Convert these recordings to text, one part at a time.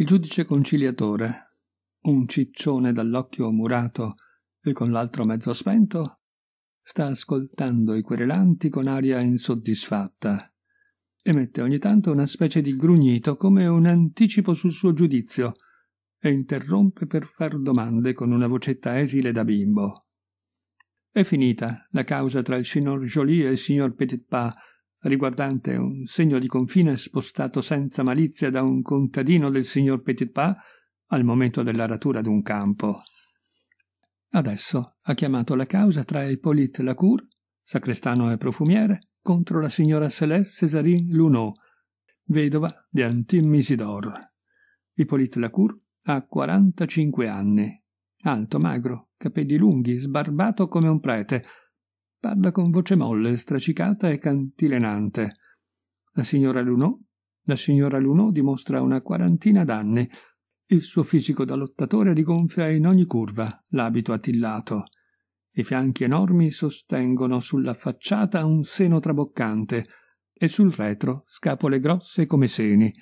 Il giudice conciliatore, un ciccione dall'occhio murato e con l'altro mezzo spento, sta ascoltando i querelanti con aria insoddisfatta. Emette ogni tanto una specie di grugnito come un anticipo sul suo giudizio e interrompe per far domande con una vocetta esile da bimbo. È finita la causa tra il signor Joly e il signor Petitpas riguardante un segno di confine spostato senza malizia da un contadino del signor Petitpas al momento dell'aratura d'un campo. Adesso ha chiamato la causa tra Hippolyte Lacour, sacrestano e profumiere, contro la signora Celeste Césarine Luneau, vedova di Antin Misidor. Hippolyte Lacour ha 45 anni, alto, magro, capelli lunghi, sbarbato come un prete, Parla con voce molle, stracicata e cantilenante. La signora Lunò, la signora Lunò dimostra una quarantina d'anni. Il suo fisico da lottatore rigonfia in ogni curva, l'abito attillato. I fianchi enormi sostengono sulla facciata un seno traboccante e sul retro scapole grosse come seni.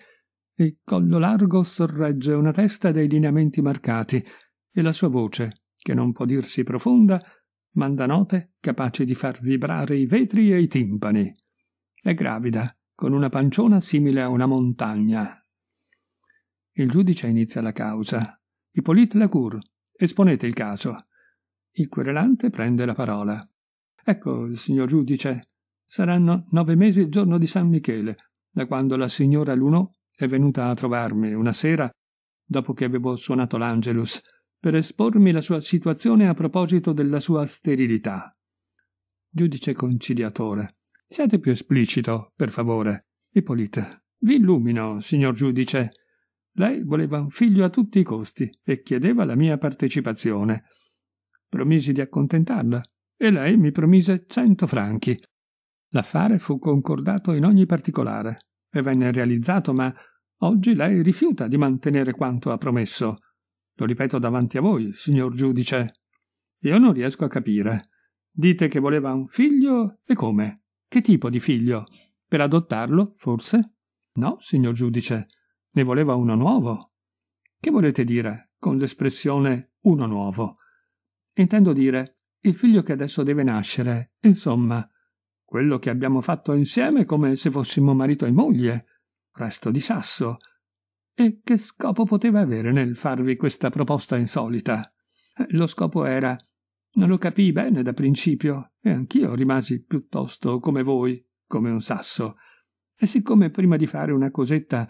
Il collo largo sorregge una testa dai lineamenti marcati e la sua voce, che non può dirsi profonda, manda note capaci di far vibrare i vetri e i timpani. È gravida, con una panciona simile a una montagna. Il giudice inizia la causa. Hippolyte Lacour, esponete il caso. Il querelante prende la parola. Ecco, signor giudice, saranno nove mesi il giorno di San Michele, da quando la signora Luno è venuta a trovarmi una sera, dopo che avevo suonato l'Angelus, per espormi la sua situazione a proposito della sua sterilità. Giudice conciliatore. Siate più esplicito, per favore. Ippolite. Vi illumino, signor giudice. Lei voleva un figlio a tutti i costi e chiedeva la mia partecipazione. Promisi di accontentarla e lei mi promise cento franchi. L'affare fu concordato in ogni particolare e venne realizzato, ma oggi lei rifiuta di mantenere quanto ha promesso. Lo ripeto davanti a voi, signor giudice. Io non riesco a capire. Dite che voleva un figlio e come? Che tipo di figlio? Per adottarlo, forse? No, signor giudice, ne voleva uno nuovo. Che volete dire con l'espressione uno nuovo? Intendo dire il figlio che adesso deve nascere, insomma, quello che abbiamo fatto insieme come se fossimo marito e moglie, resto di sasso, e che scopo poteva avere nel farvi questa proposta insolita? Lo scopo era. Non lo capii bene da principio, e anch'io rimasi piuttosto come voi, come un sasso. E siccome prima di fare una cosetta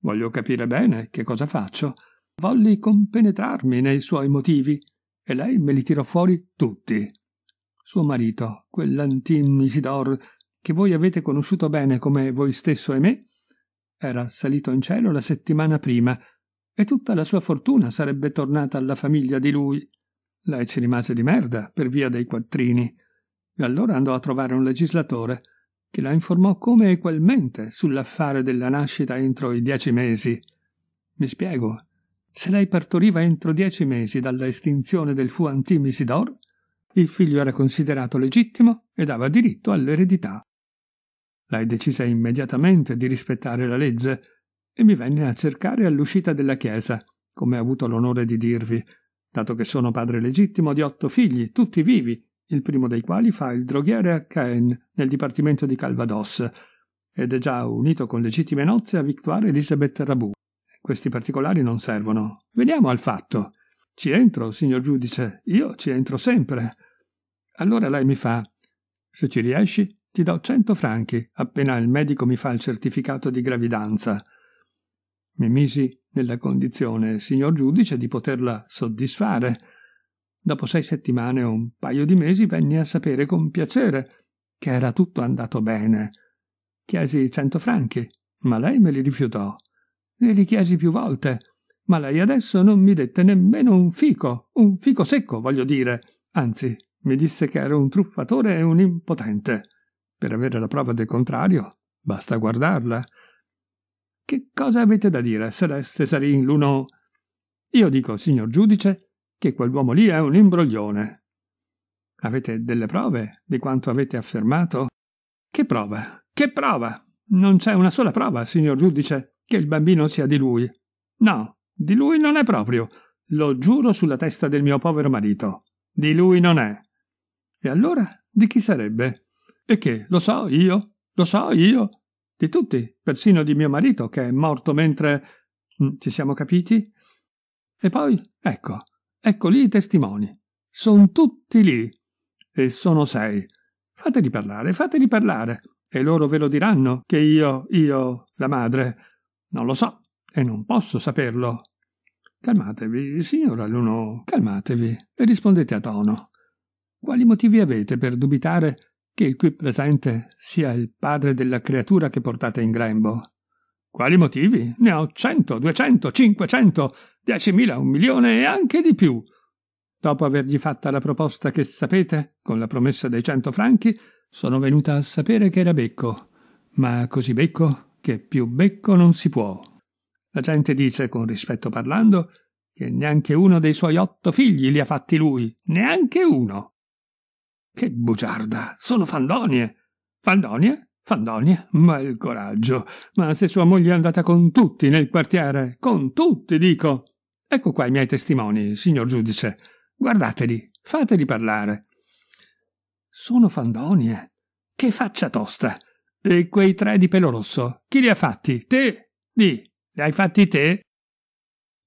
voglio capire bene che cosa faccio, volli compenetrarmi nei suoi motivi, e lei me li tirò fuori tutti. Suo marito, quell'antin Isidor, che voi avete conosciuto bene come voi stesso e me, era salito in cielo la settimana prima e tutta la sua fortuna sarebbe tornata alla famiglia di lui. Lei ci rimase di merda per via dei quattrini. E allora andò a trovare un legislatore che la informò come equalmente sull'affare della nascita entro i dieci mesi. Mi spiego. Se lei partoriva entro dieci mesi dalla estinzione del fu antimisidor, il figlio era considerato legittimo e dava diritto all'eredità. Lei decise immediatamente di rispettare la legge e mi venne a cercare all'uscita della chiesa, come ho avuto l'onore di dirvi, dato che sono padre legittimo di otto figli, tutti vivi, il primo dei quali fa il droghiere a Caen, nel dipartimento di Calvados, ed è già unito con legittime nozze a Victoire Elisabeth Rabou. Questi particolari non servono. Veniamo al fatto. Ci entro, signor giudice, io ci entro sempre. Allora lei mi fa: Se ci riesci, ti do cento franchi appena il medico mi fa il certificato di gravidanza. Mi misi nella condizione, signor giudice, di poterla soddisfare. Dopo sei settimane o un paio di mesi venni a sapere con piacere che era tutto andato bene. Chiesi cento franchi, ma lei me li rifiutò. Li richiesi più volte, ma lei adesso non mi dette nemmeno un fico, un fico secco, voglio dire. Anzi, mi disse che ero un truffatore e un impotente. Per avere la prova del contrario, basta guardarla. Che cosa avete da dire, Celeste Sarin l'uno? Io dico, signor giudice, che quell'uomo lì è un imbroglione. Avete delle prove di quanto avete affermato? Che prova? Che prova? Non c'è una sola prova, signor giudice, che il bambino sia di lui. No, di lui non è proprio. Lo giuro sulla testa del mio povero marito. Di lui non è. E allora di chi sarebbe? E che, lo so io, lo so io, di tutti, persino di mio marito che è morto mentre... Mm, ci siamo capiti? E poi, ecco, ecco lì i testimoni. Sono tutti lì. E sono sei. Fateli parlare, fateli parlare. E loro ve lo diranno che io, io, la madre, non lo so e non posso saperlo. Calmatevi, signora Luno, calmatevi e rispondete a tono. Quali motivi avete per dubitare che il qui presente sia il padre della creatura che portate in grembo. Quali motivi? Ne ho cento, duecento, cinquecento, diecimila, un milione e anche di più. Dopo avergli fatta la proposta che sapete, con la promessa dei cento franchi, sono venuta a sapere che era becco. Ma così becco che più becco non si può. La gente dice, con rispetto parlando, che neanche uno dei suoi otto figli li ha fatti lui, neanche uno. Che bugiarda, sono fandonie. Fandonie? Fandonie? Ma il coraggio. Ma se sua moglie è andata con tutti nel quartiere, con tutti, dico. Ecco qua i miei testimoni, signor giudice. Guardateli, fateli parlare. Sono fandonie. Che faccia tosta. E quei tre di pelo rosso, chi li ha fatti? Te? Di, li hai fatti te?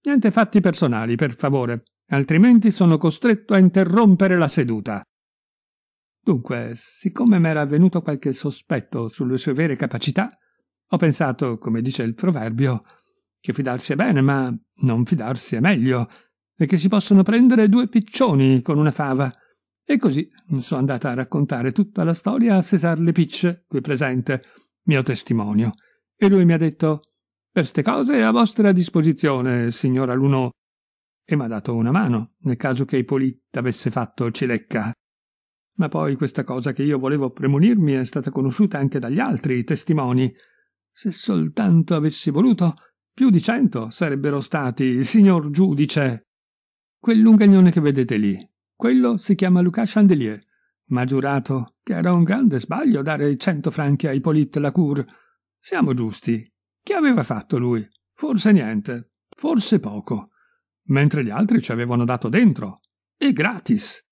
Niente fatti personali, per favore, altrimenti sono costretto a interrompere la seduta. Dunque, siccome m'era avvenuto qualche sospetto sulle sue vere capacità, ho pensato, come dice il proverbio, che fidarsi è bene, ma non fidarsi è meglio, e che si possono prendere due piccioni con una fava. E così sono andata a raccontare tutta la storia a Cesar Lepicce, qui presente, mio testimonio. E lui mi ha detto: Per ste cose a vostra disposizione, signora Luno. E mi ha dato una mano, nel caso che Ippolita avesse fatto cilecca. Ma poi questa cosa che io volevo premunirmi è stata conosciuta anche dagli altri testimoni. Se soltanto avessi voluto, più di cento sarebbero stati, signor giudice. Quell'ungagnone che vedete lì, quello si chiama Lucas Chandelier, ma giurato che era un grande sbaglio dare i cento franchi a Hippolyte Lacour. Siamo giusti. Che aveva fatto lui? Forse niente, forse poco. Mentre gli altri ci avevano dato dentro. E gratis.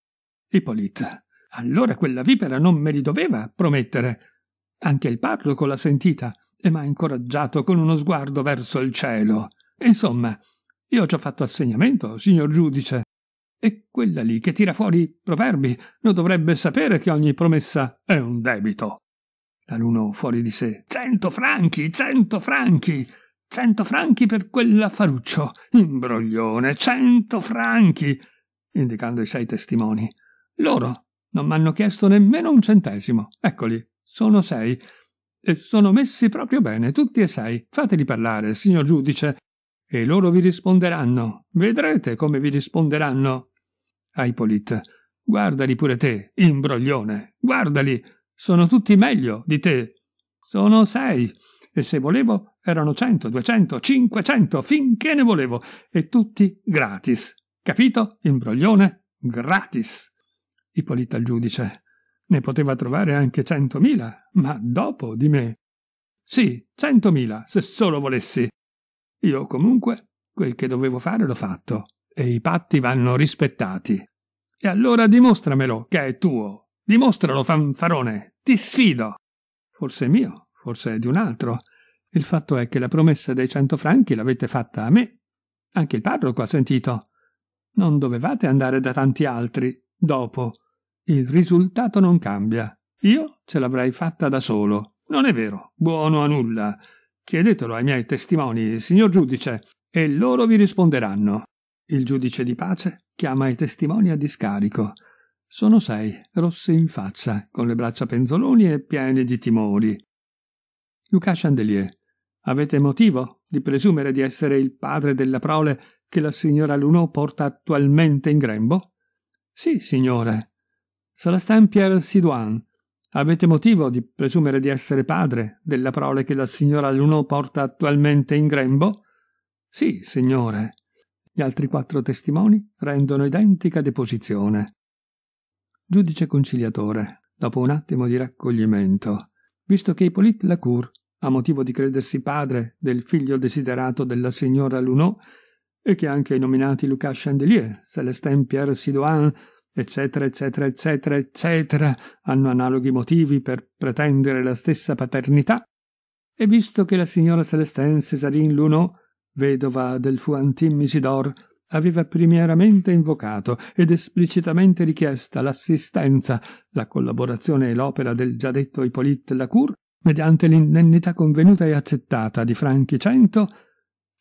Hippolyte, allora quella vipera non me li doveva promettere. Anche il parroco l'ha sentita e m'ha incoraggiato con uno sguardo verso il cielo. Insomma, io ci ho fatto assegnamento, signor giudice. E quella lì che tira fuori i proverbi non dovrebbe sapere che ogni promessa è un debito. L'aluno fuori di sé. Cento franchi, cento franchi, cento franchi per quell'affaruccio. Imbroglione, cento franchi, indicando i sei testimoni. Loro non m'hanno chiesto nemmeno un centesimo. Eccoli, sono sei. E sono messi proprio bene, tutti e sei. Fateli parlare, signor giudice, e loro vi risponderanno. Vedrete come vi risponderanno. A Hippolyte, guardali pure te, imbroglione, guardali. Sono tutti meglio di te. Sono sei. E se volevo, erano cento, duecento, cinquecento, finché ne volevo. E tutti gratis. Capito, imbroglione? Gratis. Ippolita il giudice. Ne poteva trovare anche centomila, ma dopo di me. Sì, centomila, se solo volessi. Io comunque quel che dovevo fare l'ho fatto, e i patti vanno rispettati. E allora dimostramelo che è tuo. Dimostralo, fanfarone. Ti sfido. Forse è mio, forse è di un altro. Il fatto è che la promessa dei cento franchi l'avete fatta a me. Anche il parroco ha sentito. Non dovevate andare da tanti altri, dopo. Il risultato non cambia. Io ce l'avrei fatta da solo. Non è vero, buono a nulla. Chiedetelo ai miei testimoni, signor giudice, e loro vi risponderanno. Il giudice di pace chiama i testimoni a discarico. Sono sei, rossi in faccia, con le braccia penzoloni e pieni di timori. Luca Chandelier. Avete motivo di presumere di essere il padre della prole che la signora Luno porta attualmente in grembo? Sì, signore. Salastin Pierre Sidoine. Avete motivo di presumere di essere padre della prole che la signora Luno porta attualmente in grembo? Sì, signore. Gli altri quattro testimoni rendono identica deposizione. Giudice conciliatore, dopo un attimo di raccoglimento, visto che Hippolyte Lacour, a motivo di credersi padre del figlio desiderato della signora Luno, e che anche i nominati Lucas Chandelier, Celestin Pierre Sidoin, eccetera, eccetera, eccetera, eccetera, hanno analoghi motivi per pretendere la stessa paternità, e visto che la signora Celestin Césarine Luneau, vedova del Fuantin Misidor, aveva primieramente invocato ed esplicitamente richiesta l'assistenza, la collaborazione e l'opera del già detto Hippolyte Lacour, mediante l'indennità convenuta e accettata di franchi cento,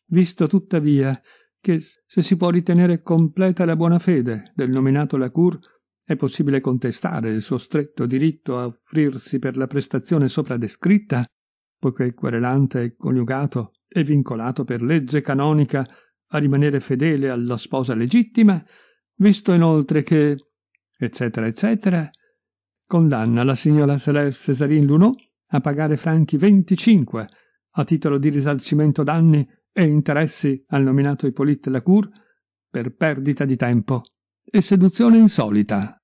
visto tuttavia che, se si può ritenere completa la buona fede del nominato Lacour, è possibile contestare il suo stretto diritto a offrirsi per la prestazione sopra descritta, poiché il querelante è coniugato e vincolato per legge canonica a rimanere fedele alla sposa legittima, visto inoltre che, eccetera, eccetera, condanna la signora Celeste Césarin Lunot a pagare franchi 25 a titolo di risarcimento danni e interessi al nominato Hippolyte Lacour per perdita di tempo e seduzione insolita.